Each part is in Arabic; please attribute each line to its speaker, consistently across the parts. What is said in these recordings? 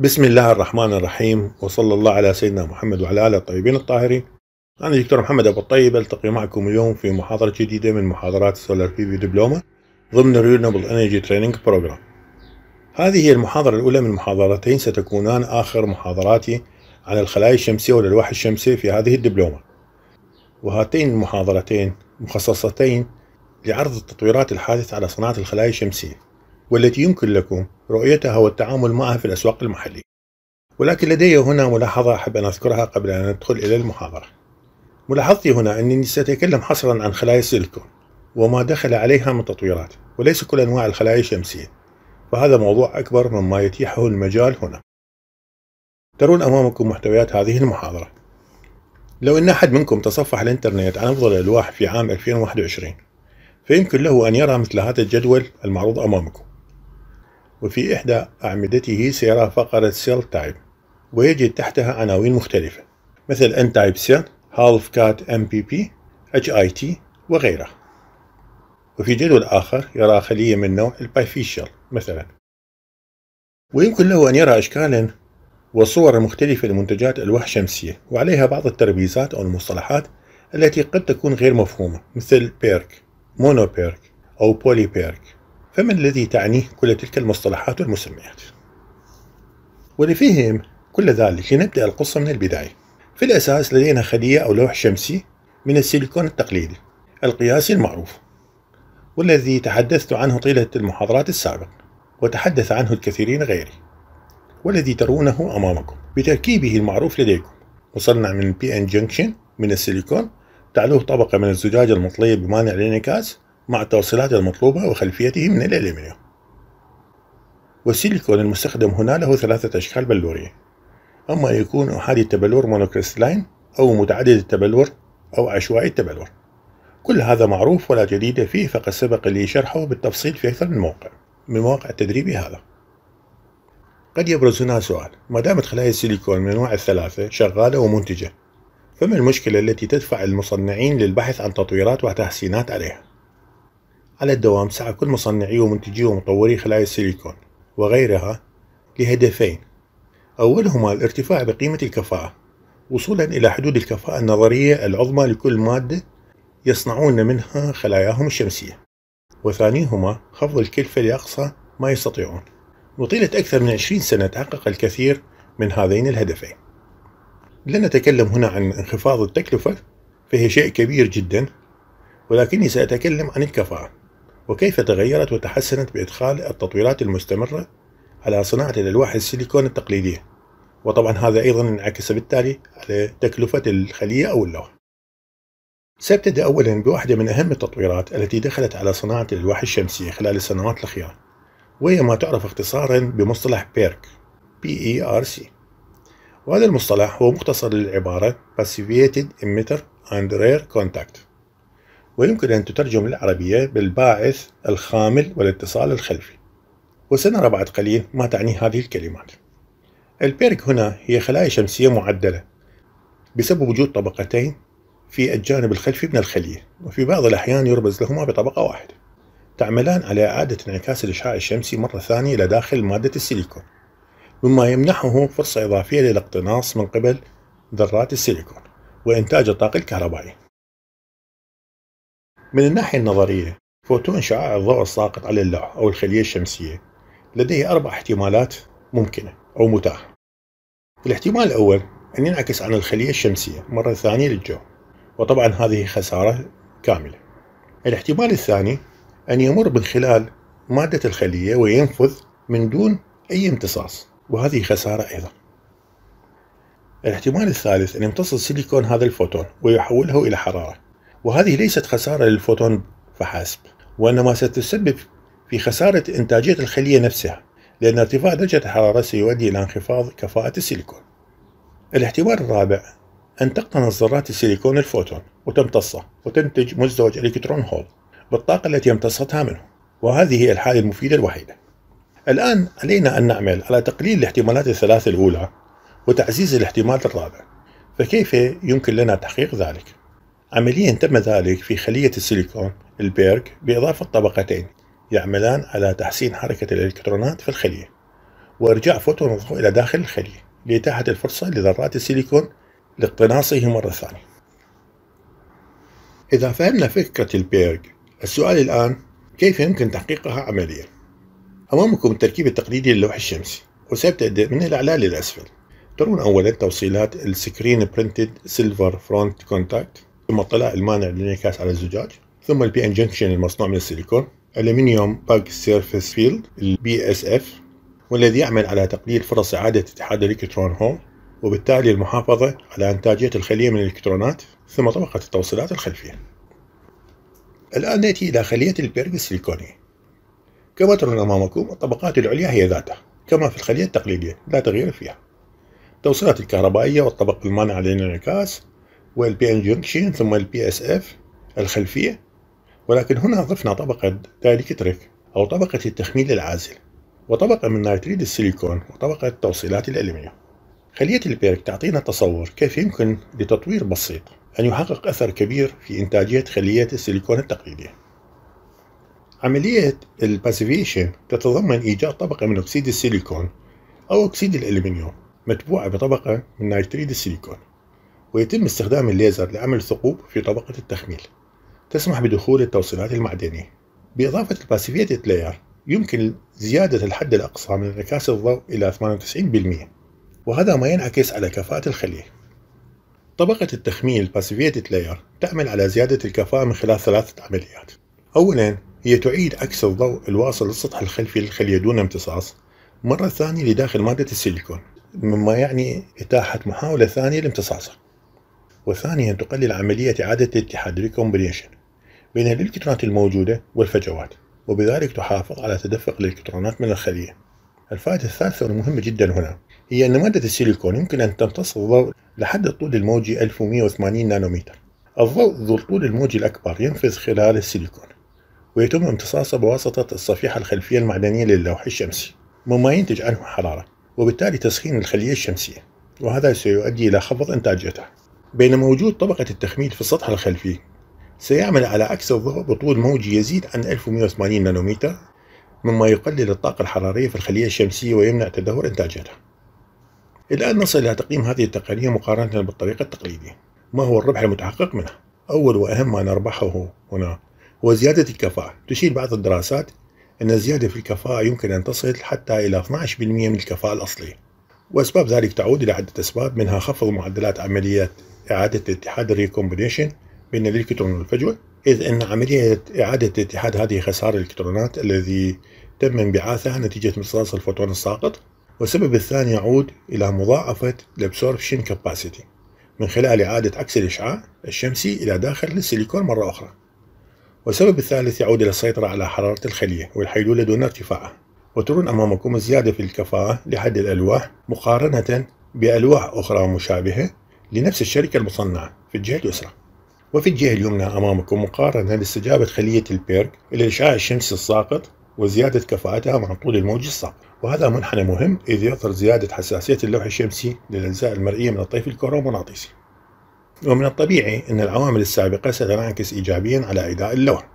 Speaker 1: بسم الله الرحمن الرحيم وصلى الله على سيدنا محمد وعلى آله الطيبين الطاهرين أنا دكتور محمد أبو الطيب ألتقي معكم اليوم في محاضرة جديدة من محاضرات بي بيبي دبلومة ضمن ريونبل انرجي تريننج بروجرام هذه هي المحاضرة الأولى من محاضرتين ستكونان آخر محاضراتي عن الخلايا الشمسية والألواح الشمسية في هذه الدبلومة وهاتين المحاضرتين مخصصتين لعرض التطويرات الحادثة على صناعة الخلايا الشمسية والتي يمكن لكم رؤيتها والتعامل معها في الأسواق المحلية ولكن لدي هنا ملاحظة أحب أن أذكرها قبل أن أدخل إلى المحاضرة ملاحظتي هنا أنني سأتكلم حصرا عن خلايا السيليكون وما دخل عليها من تطويرات وليس كل أنواع الخلايا الشمسية فهذا موضوع أكبر مما يتيحه المجال هنا ترون أمامكم محتويات هذه المحاضرة لو أن أحد منكم تصفح الإنترنت عن أفضل الألواح في عام 2021 فيمكن له أن يرى مثل هذا الجدول المعروض أمامكم وفي إحدى أعمدته سيرى فقرة سيل تايب ويجد تحتها عناوين مختلفة مثل N تايب سيل هالف كات ام بي بي اتش اي تي وغيره وفي جدول آخر يرى خلية من نوع البايفيشال مثلا ويمكن له أن يرى أشكالا وصور مختلفة لمنتجات ألواح شمسية وعليها بعض التربيزات أو المصطلحات التي قد تكون غير مفهومة مثل بيرك بيرك أو بيرك فما الذي تعنيه كل تلك المصطلحات والمسميات؟ ولفهم كل ذلك لنبدأ القصة من البداية في الأساس لدينا خلية أو لوح شمسي من السيليكون التقليدي القياسي المعروف والذي تحدثت عنه طيلة المحاضرات السابقة وتحدث عنه الكثيرين غيري والذي ترونه أمامكم بتركيبه المعروف لديكم مصنع من بي ان جنكشن من السيليكون تعلوه طبقة من الزجاج المطلية بمانع الانعكاس مع التوصيلات المطلوبة وخلفيته من الألمنيوم والسيليكون المستخدم هنا له ثلاثة أشكال بلورية أما يكون أحادي التبلور مونوكريستلاين أو متعدد التبلور أو عشوائي التبلور كل هذا معروف ولا جديد فيه فقد سبق لي شرحه بالتفصيل في أكثر من موقع من مواقع تدريبي هذا قد يبرز هنا سؤال ما دامت خلايا السيليكون من أنواع الثلاثة شغالة ومنتجة فما المشكلة التي تدفع المصنعين للبحث عن تطويرات وتحسينات عليها على الدوام سعى كل مصنعي ومنتجي ومطوري خلايا السيليكون وغيرها لهدفين أولهما الارتفاع بقيمة الكفاءة وصولا إلى حدود الكفاءة النظرية العظمى لكل مادة يصنعون منها خلاياهم الشمسية وثانيهما خفض الكلفة لأقصى ما يستطيعون وطيلة أكثر من 20 سنة تحقق الكثير من هذين الهدفين لن أتكلم هنا عن انخفاض التكلفة فهي شيء كبير جدا ولكني سأتكلم عن الكفاءة وكيف تغيرت وتحسنت بإدخال التطويرات المستمرة على صناعة الألواح السيليكون التقليدية وطبعا هذا أيضا انعكس بالتالي على تكلفة الخلية أو اللوحة سأبتدأ أولا بواحدة من أهم التطويرات التي دخلت على صناعة الألواح الشمسية خلال السنوات الأخيرة وهي ما تعرف اختصارا بمصطلح بيرك PERC وهذا المصطلح هو مختصر للعبارة Passivated Emitter and Rare Contact ويمكن أن تترجم العربية بالباعث الخامل والاتصال الخلفي وسنرى بعد قليل ما تعني هذه الكلمات البيرك هنا هي خلايا شمسية معدلة بسبب وجود طبقتين في الجانب الخلفي من الخلية وفي بعض الأحيان يربز لهما بطبقة واحدة تعملان على إعادة انعكاس الإشعاع الشمسي مرة ثانية إلى داخل مادة السيليكون مما يمنحه فرصة إضافية للاقتناص من قبل ذرات السيليكون وإنتاج الطاقة الكهربائية من الناحية النظرية فوتون شعاع الضوء الساقط على اللوح أو الخلية الشمسية لديه أربع احتمالات ممكنة أو متاحة الاحتمال الأول أن ينعكس عن الخلية الشمسية مرة ثانية للجو وطبعا هذه خسارة كاملة الاحتمال الثاني أن يمر من خلال مادة الخلية وينفذ من دون أي امتصاص وهذه خسارة أيضا الاحتمال الثالث أن يمتص السيليكون هذا الفوتون ويحوله إلى حرارة وهذه ليست خسارة للفوتون فحسب وإنما ستسبب في خسارة إنتاجية الخلية نفسها لأن ارتفاع درجة الحرارة سيؤدي إلى انخفاض كفاءة السيليكون الاحتمال الرابع أن تقتنص ذرات السيليكون الفوتون وتمتصه وتنتج مزدوج إلكترون هول بالطاقة التي امتصتها منه وهذه هي الحالة المفيدة الوحيدة الآن علينا أن نعمل على تقليل الاحتمالات الثلاث الأولى وتعزيز الاحتمال الرابع فكيف يمكن لنا تحقيق ذلك؟ عمليا تم ذلك في خلية السيليكون البيرك بإضافة طبقتين يعملان على تحسين حركة الإلكترونات في الخلية وإرجاع فوتون الضوء إلى داخل الخلية لإتاحة الفرصة لذرات السيليكون لاقتناصه مرة ثانية إذا فهمنا فكرة البيرج السؤال الآن كيف يمكن تحقيقها عمليا؟ أمامكم التركيب التقليدي للوح الشمسي وسيبدأ من الأعلى للأسفل ترون أولا توصيلات السكرين برينتد سيلفر فرونت كونتاكت ثم طلع المانع للانعكاس على الزجاج ثم البي ان جنكشن المصنوع من السيليكون الومنيوم باك سيرفيس فيلد البي اس اف والذي يعمل على تقليل فرص اعاده اتحاد الالكترون هوم وبالتالي المحافظه على انتاجيه الخليه من الالكترونات ثم طبقه التوصيلات الخلفيه. الان ناتي الى خليه البيرغ السيليكوني. كما ترون امامكم الطبقات العليا هي ذاتها كما في الخليه التقليديه لا تغيير فيها. التوصيلات الكهربائيه والطبق المانع للانعكاس والبي انجكشن ثم البي اس اف الخلفية ولكن هنا ضفنا طبقة دايلكتريك أو طبقة التخميل العازل وطبقة من نيتريد السيليكون وطبقة توصيلات الألمنيوم خلية البيرك تعطينا تصور كيف يمكن لتطوير بسيط أن يحقق أثر كبير في إنتاجية خلية السيليكون التقليدية عملية الباسيفيشن تتضمن إيجاد طبقة من أكسيد السيليكون أو أكسيد الألمنيوم متبوعة بطبقة من نيتريد السيليكون ويتم استخدام الليزر لعمل ثقوب في طبقة التخميل تسمح بدخول التوصيلات المعدنية بإضافة الباسيفيتد لاير يمكن زيادة الحد الأقصى من انعكاس الضوء إلى 98% وهذا ما ينعكس على كفاءة الخلية طبقة التخميل باسيفيتد لاير تعمل على زيادة الكفاءة من خلال ثلاثة عمليات أولا هي تعيد عكس الضوء الواصل للسطح الخلفي للخلية دون امتصاص مرة ثانية لداخل مادة السيليكون مما يعني إتاحة محاولة ثانية لامتصاصه وثانيا تقلل عملية إعادة الاتحاد ريكومبليشن بين الإلكترونات الموجودة والفجوات وبذلك تحافظ على تدفق الإلكترونات من الخلية الفائدة الثالثة والمهمة جدا هنا هي أن مادة السيليكون يمكن أن تمتص الضوء لحد الطول الموجي 1180 نانومتر الضوء ذو الطول الموجي الأكبر ينفذ خلال السيليكون ويتم امتصاصه بواسطة الصفيحة الخلفية المعدنية للوح الشمسي مما ينتج عنه حرارة وبالتالي تسخين الخلية الشمسية وهذا سيؤدي إلى خفض إنتاجيتها بينما وجود طبقة التخميل في السطح الخلفي سيعمل على عكس الظهر بطول موجي يزيد عن 1180 نانومتر مما يقلل الطاقة الحرارية في الخلية الشمسية ويمنع تدهور إنتاجها الآن نصل إلى تقييم هذه التقنية مقارنة بالطريقة التقليدية ما هو الربح المتحقق منها؟ أول وأهم ما نربحه هنا هو زيادة الكفاءة تشير بعض الدراسات أن الزيادة في الكفاءة يمكن أن تصل حتى إلى 12% من الكفاءة الأصلية وأسباب ذلك تعود إلى عدة أسباب منها خفض معدلات عمليات إعادة اتحاد الريكومبينيشن بين الإلكترون والفجوة إذ أن عملية إعادة اتحاد هذه خسارة الإلكترونات الذي تم انبعاثها نتيجة امتصاص الفوتون الساقط والسبب الثاني يعود إلى مضاعفة الابسوربشن كاباسيتي من خلال إعادة عكس الإشعاع الشمسي إلى داخل السيليكون مرة أخرى والسبب الثالث يعود إلى السيطرة على حرارة الخلية والحيلولة دون ارتفاعها وترون أمامكم الزيادة في الكفاءة لحد الألواح مقارنة بألواح أخرى مشابهة لنفس الشركة المصنعة في الجهة اليسرى وفي الجهة اليمنى أمامكم مقارنة لاستجابة خلية البيرك إلى إشعاع الشمسي الساقط وزيادة كفاءتها مع طول الموج الساقط وهذا منحنى مهم إذ يظهر زيادة حساسية اللوح الشمسي للأجزاء المرئية من الطيف الكهرومغناطيسي ومن الطبيعي أن العوامل السابقة ستنعكس إيجابيا على أداء اللوح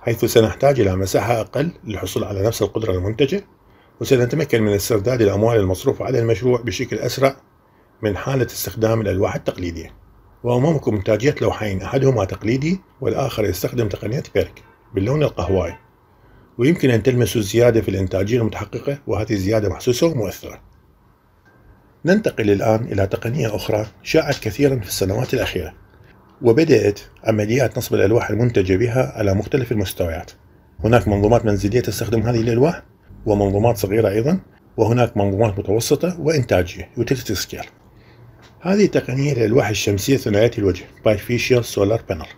Speaker 1: حيث سنحتاج إلى مساحة أقل للحصول على نفس القدرة المنتجة وسنتمكن من استرداد الأموال المصروفة على المشروع بشكل أسرع من حالة استخدام الألواح التقليدية وأمامكم إنتاجية لوحين أحدهما تقليدي والآخر يستخدم تقنية بيرك باللون القهوائي ويمكن أن تلمسوا الزيادة في الإنتاجية المتحققة وهذه الزيادة محسوسة ومؤثرة ننتقل الآن إلى تقنية أخرى شاعت كثيرا في السنوات الأخيرة وبدأت عمليات نصب الألواح المنتجة بها على مختلف المستويات هناك منظومات منزلية تستخدم هذه الألواح ومنظومات صغيرة أيضا وهناك منظومات متوسطة وإنتاجية يوتيلتي سكيل هذه تقنية للألواح الشمسية ثنائية الوجه Bifacial Solar Panel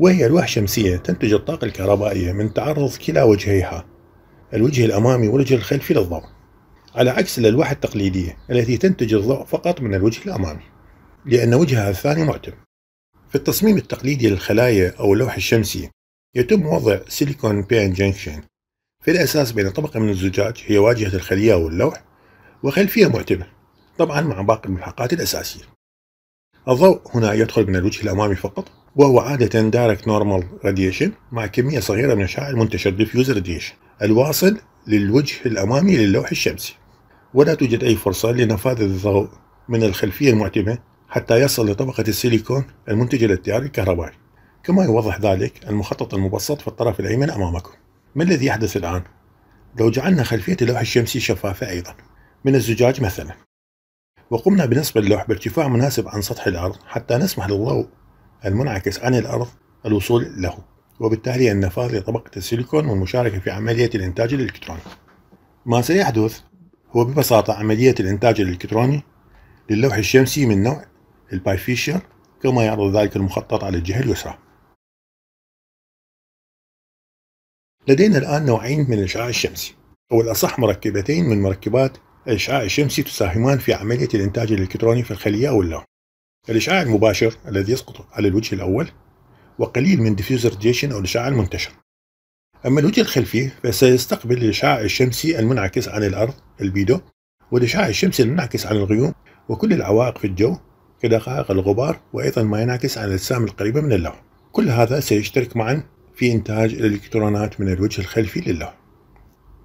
Speaker 1: وهي ألواح شمسية تنتج الطاقة الكهربائية من تعرض كلا وجهيها الوجه الأمامي والوجه الخلفي للضوء على عكس الألواح التقليدية التي تنتج الضوء فقط من الوجه الأمامي لأن وجهها الثاني معتم في التصميم التقليدي للخلايا أو اللوح الشمسي يتم وضع سيليكون بين جنكشن في الأساس بين طبقة من الزجاج هي واجهة الخلية أو اللوح وخلفية معتمة طبعا مع باقي الملحقات الأساسية الضوء هنا يدخل من الوجه الأمامي فقط وهو عادة دايركت نورمال راديشن مع كمية صغيرة من الشعاع المنتشر ديفيوز راديشن الواصل للوجه الأمامي للوح الشمسي ولا توجد أي فرصة لنفاذ الضوء من الخلفية المعتمة حتى يصل لطبقة السيليكون المنتجة للتيار الكهربائي كما يوضح ذلك المخطط المبسط في الطرف الأيمن أمامكم ما الذي يحدث الآن؟ لو جعلنا خلفية اللوح الشمسي شفافة أيضا من الزجاج مثلا وقمنا بنصب اللوح بارتفاع مناسب عن سطح الأرض حتى نسمح للضوء المنعكس عن الأرض الوصول له وبالتالي النفاذ لطبقة السيليكون والمشاركة في عملية الإنتاج الإلكتروني ما سيحدث هو ببساطة عملية الإنتاج الإلكتروني للوح الشمسي من نوع الباي فيشر كما يعرض ذلك المخطط على الجهة اليسرى لدينا الآن نوعين من الإشعاع الشمسي أو الأصح مركبتين من مركبات الإشعاع الشمسي تساهمان في عملية الإنتاج الإلكتروني في الخلية أو لا؟ الإشعاع المباشر الذي يسقط على الوجه الأول وقليل من ديفيوزر راديشن أو الإشعاع المنتشر أما الوجه الخلفي فسيستقبل الإشعاع الشمسي المنعكس عن الأرض البيدو والإشعاع الشمسي المنعكس عن الغيوم وكل العوائق في الجو كدقائق الغبار وأيضا ما ينعكس عن الأجسام القريبة من اللوح كل هذا سيشترك معا في إنتاج الإلكترونات من الوجه الخلفي للوح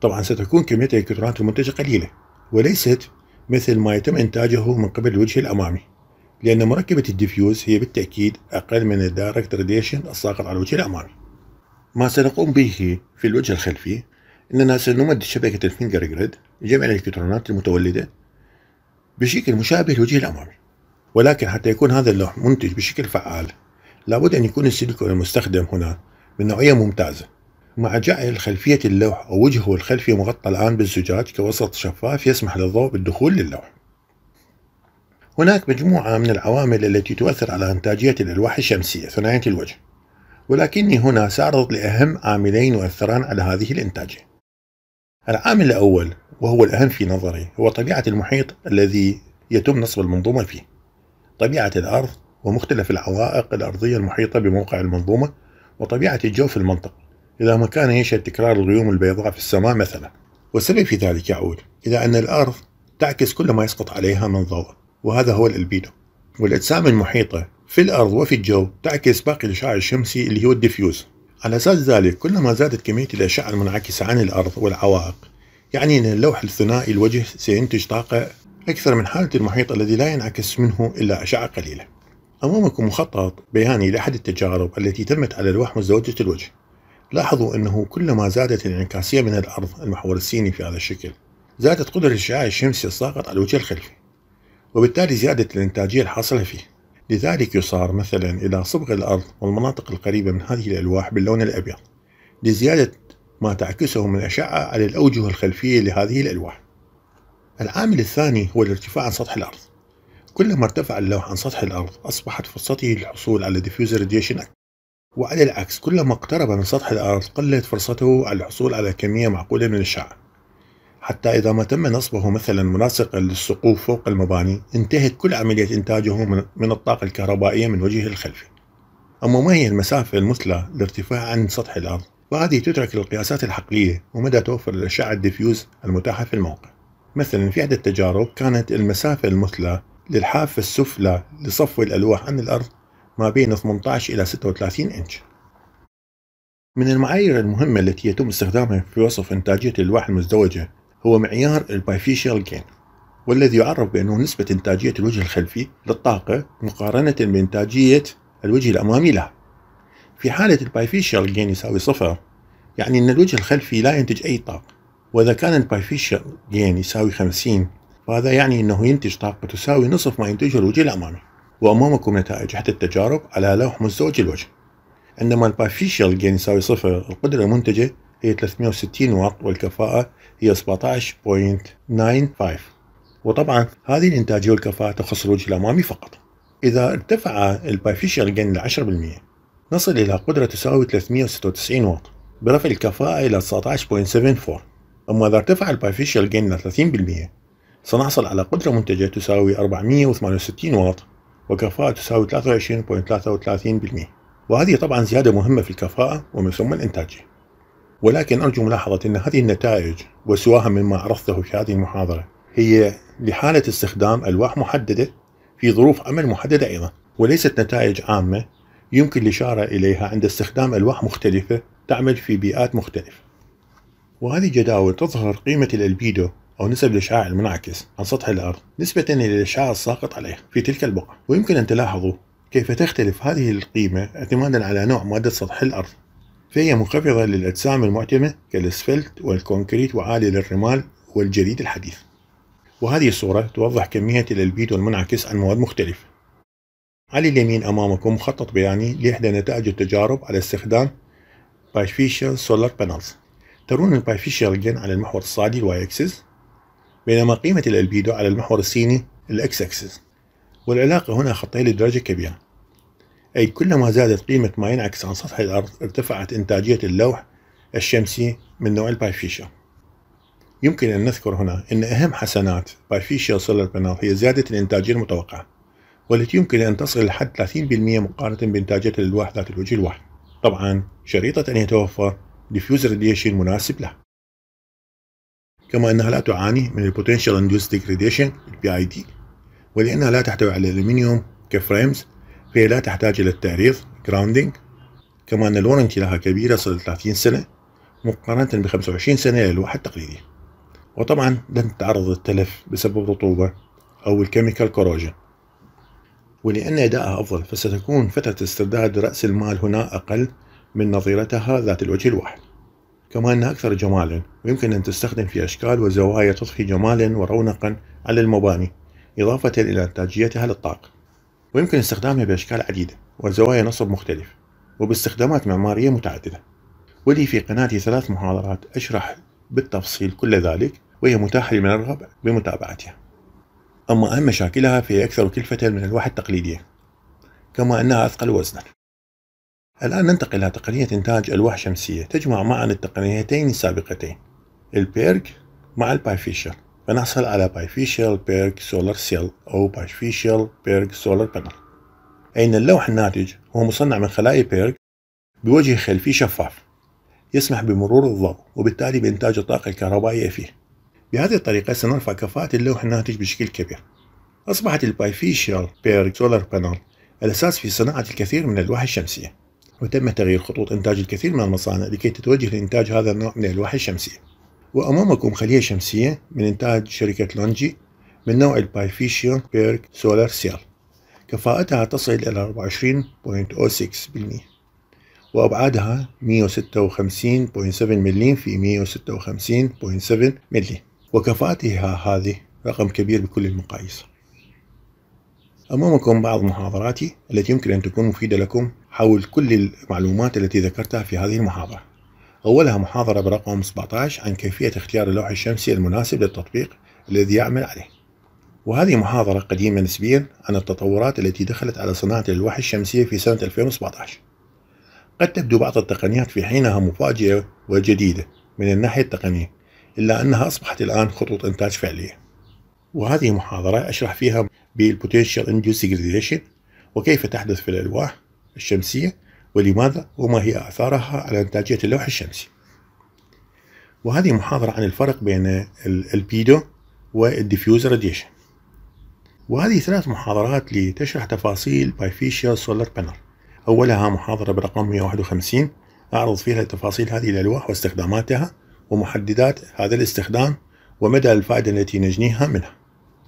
Speaker 1: طبعا ستكون كمية الإلكترونات المنتجة قليلة وليست مثل ما يتم إنتاجه من قبل الوجه الأمامي لأن مركبة الديفيوز هي بالتأكيد أقل من الدايركت راديشن الساقط على الوجه الأمامي ما سنقوم به في الوجه الخلفي أننا سنمد شبكة الفينجر جريد لجمع الإلكترونات المتولدة بشكل مشابه للوجه الأمامي ولكن حتى يكون هذا اللوح منتج بشكل فعال لابد أن يكون السيليكون المستخدم هنا من نوعية ممتازة مع جعل خلفية اللوح أو وجهه الخلفي مغطى الآن بالزجاج كوسط شفاف يسمح للضوء بالدخول للوح هناك مجموعة من العوامل التي تؤثر على إنتاجية الألواح الشمسية ثنائية الوجه ولكني هنا سأعرض لأهم عاملين يؤثران على هذه الإنتاجية العامل الأول وهو الأهم في نظري هو طبيعة المحيط الذي يتم نصب المنظومة فيه طبيعة الأرض ومختلف العوائق الأرضية المحيطة بموقع المنظومة وطبيعة الجو في المنطقة إذا ما كان يشهد تكرار الغيوم البيضاء في السماء مثلا والسبب في ذلك يعود إلى أن الأرض تعكس كل ما يسقط عليها من ضوء وهذا هو الألبيدو والأجسام المحيطة في الأرض وفي الجو تعكس باقي الإشعاع الشمسي اللي هو الديفيوز على أساس ذلك كلما زادت كمية الأشعة المنعكسة عن الأرض والعوائق يعني أن اللوح الثنائي الوجه سينتج طاقة أكثر من حالة المحيط الذي لا ينعكس منه إلا أشعة قليلة أمامكم مخطط بياني لأحد التجارب التي تمت على لوح مزدوجة الوجه لاحظوا أنه كلما زادت الانعكاسية من الأرض المحور السيني في هذا الشكل زادت قدرة الشعاع الشمسي الساقط على الوجه الخلفي وبالتالي زادت الإنتاجية الحاصلة فيه لذلك يصار مثلا إلى صبغ الأرض والمناطق القريبة من هذه الألواح باللون الأبيض لزيادة ما تعكسه من أشعة على الأوجه الخلفية لهذه الألواح العامل الثاني هو الارتفاع عن سطح الأرض كلما ارتفع اللوح عن سطح الأرض أصبحت فرصته للحصول على ديفيوزر أكبر وعلى العكس كلما اقترب من سطح الأرض قلت فرصته على الحصول على كمية معقولة من الشعاع حتى إذا ما تم نصبه مثلا مناسقا للسقوف فوق المباني انتهت كل عملية إنتاجه من الطاقة الكهربائية من وجهه الخلفي أما ما هي المسافة المثلى لارتفاع عن سطح الأرض وهذه تترك القياسات الحقلية ومدى توفر الأشعة الديفيوز المتاحة في الموقع مثلا في إحدى التجارب كانت المسافة المثلى للحافة السفلى لصفو الألواح عن الأرض ما بين 18 إلى 36 إنش من المعايير المهمة التي يتم استخدامها في وصف إنتاجية الألواح المزدوجة هو معيار البايفيشيال جين والذي يعرف بأنه نسبة إنتاجية الوجه الخلفي للطاقة مقارنة بإنتاجية الوجه الأمامي لها في حالة البايفيشيال جين يساوي صفر يعني أن الوجه الخلفي لا ينتج أي طاقة وإذا كان البايفيشيال جين يساوي 50 فهذا يعني أنه ينتج طاقة تساوي نصف ما ينتجه الوجه الأمامي وأمامكم نتائج إحدى التجارب على لوح مزدوج الوجه عندما البافيشال جين يساوي صفر القدرة المنتجة هي 360 واط والكفاءة هي 17.95 وطبعا هذه الإنتاجية والكفاءة تخص الوجه الأمامي فقط إذا ارتفع البافيشال جين ل 10% نصل إلى قدرة تساوي 396 واط برفع الكفاءة إلى 19.74 أما إذا ارتفع البارفيشال جين إلى 30% سنحصل على قدرة منتجة تساوي 468 واط وكفاءة تساوي 23.33% وهذه طبعا زيادة مهمة في الكفاءة ومن ثم الإنتاجية ولكن أرجو ملاحظة أن هذه النتائج وسواها مما عرضته في هذه المحاضرة هي لحالة استخدام ألواح محددة في ظروف عمل محددة أيضا وليست نتائج عامة يمكن الإشارة إليها عند استخدام ألواح مختلفة تعمل في بيئات مختلفة وهذه جداول تظهر قيمة الألبيدو أو نسب الإشعاع المنعكس عن سطح الأرض نسبة إلى الإشعاع الساقط عليه في تلك البقعة ويمكن أن تلاحظوا كيف تختلف هذه القيمة اعتمادا على نوع مادة سطح الأرض فهي منخفضة للأجسام المعتمة كالأسفلت والكونكريت وعالية للرمال والجليد الحديث وهذه الصورة توضح كمية الألبيدو المنعكس عن مواد مختلفة على اليمين أمامكم مخطط بياني لإحدى نتائج التجارب على استخدام بايفيشال سولار بانلز ترون البايفيشال جين على المحور الصادي الواي اكسس بينما قيمة الألبيدو على المحور الصيني الأكس أكسس والعلاقة هنا خطية لدرجة كبيرة أي كلما زادت قيمة ما ينعكس عن سطح الأرض ارتفعت إنتاجية اللوح الشمسي من نوع البايفيشا يمكن أن نذكر هنا أن أهم حسنات بايفيشا سولار بانل هي زيادة الإنتاجية المتوقعة والتي يمكن أن تصل لحد 30% مقارنة بإنتاجية الألواح ذات الوجه الواحد طبعا شريطة أن يتوفر ديفيوزر راديشن مناسب له كما أنها لا تعاني من البوتنشال Potential Induced البي اي دي ولأنها لا تحتوي على الألمنيوم كفريمز فهي لا تحتاج إلى التعريض Grounding كما أن الورنتي لها كبيرة صلت 30 سنة مقارنة ب 25 سنة للواحد التقليدي وطبعا لن تتعرض للتلف بسبب الرطوبة أو الكيميكال كوروجن ولأن أدائها أفضل فستكون فترة استرداد رأس المال هنا أقل من نظيرتها ذات الوجه الواحد كما أنها أكثر جمالا ويمكن أن تستخدم في أشكال وزوايا تضفي جمالا ورونقا على المباني إضافة إلى إنتاجيتها للطاق ويمكن استخدامها بأشكال عديدة وزوايا نصب مختلف وباستخدامات معمارية متعددة ولي في قناتي ثلاث محاضرات أشرح بالتفصيل كل ذلك وهي متاحة لمن يرغب بمتابعتها أما أهم مشاكلها فهي أكثر كلفة من الواحد التقليدية كما أنها أثقل وزنا الآن ننتقل إلى تقنية إنتاج ألواح شمسية تجمع معا التقنيتين السابقتين البيرك مع البايفيشل فنحصل على بايفيشل بيرك سولار سيل أو بايفيشل بيرك سولار بانل أين اللوح الناتج هو مصنع من خلايا بيرك بوجه خلفي شفاف يسمح بمرور الضوء وبالتالي بإنتاج الطاقة الكهربائية فيه بهذه الطريقة سنرفع كفاءة اللوح الناتج بشكل كبير أصبحت البايفيشل بيرك سولار بانل الأساس في صناعة الكثير من الألواح الشمسية وتم تغيير خطوط إنتاج الكثير من المصانع لكي تتوجه لإنتاج هذا النوع من الألواح الشمسية وأمامكم خلية شمسية من إنتاج شركة لونجي من نوع البايفيشيون بيرك سولار سيل كفاءتها تصل إلى 24.06% وأبعادها 156.7 ملي في 156.7 ملي وكفاءتها هذه رقم كبير بكل المقاييس أمامكم بعض محاضراتي التي يمكن أن تكون مفيدة لكم حول كل المعلومات التي ذكرتها في هذه المحاضرة أولها محاضرة برقم 17 عن كيفية اختيار اللوح الشمسي المناسب للتطبيق الذي يعمل عليه وهذه محاضرة قديمة نسبيا عن التطورات التي دخلت على صناعة الألواح الشمسية في سنة 2017 قد تبدو بعض التقنيات في حينها مفاجئة وجديدة من الناحية التقنية إلا أنها أصبحت الآن خطوط إنتاج فعلية وهذه محاضرة أشرح فيها بالبوتنشال انديوس ديجريديشن وكيف تحدث في الألواح الشمسية ولماذا وما هي آثارها على إنتاجية اللوح الشمسي وهذه محاضرة عن الفرق بين البيدو والديفيوزر راديشن وهذه ثلاث محاضرات لتشرح تفاصيل بايفيشيال سولار بانر أولها محاضرة برقم 151 أعرض فيها تفاصيل هذه الألواح واستخداماتها ومحددات هذا الاستخدام ومدى الفائدة التي نجنيها منها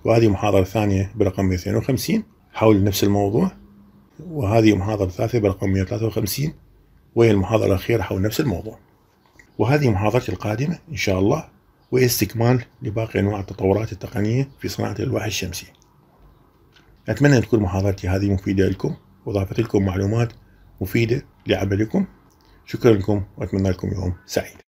Speaker 1: وهذه محاضرة ثانية برقم 152 حول نفس الموضوع وهذه محاضرة ثالثة برقم 153 وهي المحاضرة الأخيرة حول نفس الموضوع وهذه محاضرتي القادمة إن شاء الله وهي استكمال لباقي أنواع التطورات التقنية في صناعة الألواح الشمسية أتمنى أن تكون محاضرتي هذه مفيدة لكم وضافت لكم معلومات مفيدة لعملكم شكرا لكم وأتمنى لكم يوم سعيد